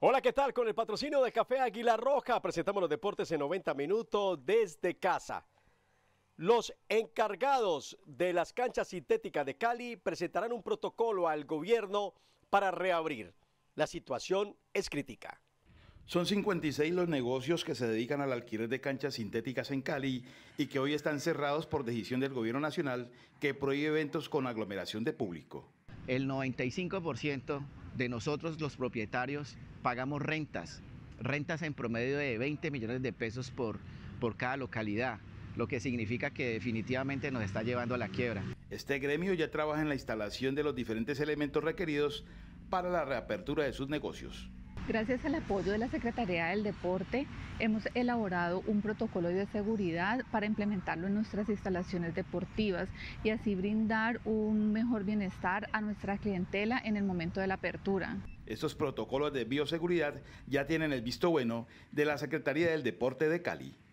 Hola, ¿qué tal? Con el patrocinio de Café Águila Roja presentamos los deportes en 90 minutos desde casa. Los encargados de las canchas sintéticas de Cali presentarán un protocolo al gobierno para reabrir. La situación es crítica. Son 56 los negocios que se dedican al alquiler de canchas sintéticas en Cali y que hoy están cerrados por decisión del gobierno nacional que prohíbe eventos con aglomeración de público. El 95% de nosotros los propietarios pagamos rentas, rentas en promedio de 20 millones de pesos por, por cada localidad, lo que significa que definitivamente nos está llevando a la quiebra. Este gremio ya trabaja en la instalación de los diferentes elementos requeridos para la reapertura de sus negocios. Gracias al apoyo de la Secretaría del Deporte, hemos elaborado un protocolo de seguridad para implementarlo en nuestras instalaciones deportivas y así brindar un mejor bienestar a nuestra clientela en el momento de la apertura. Estos protocolos de bioseguridad ya tienen el visto bueno de la Secretaría del Deporte de Cali.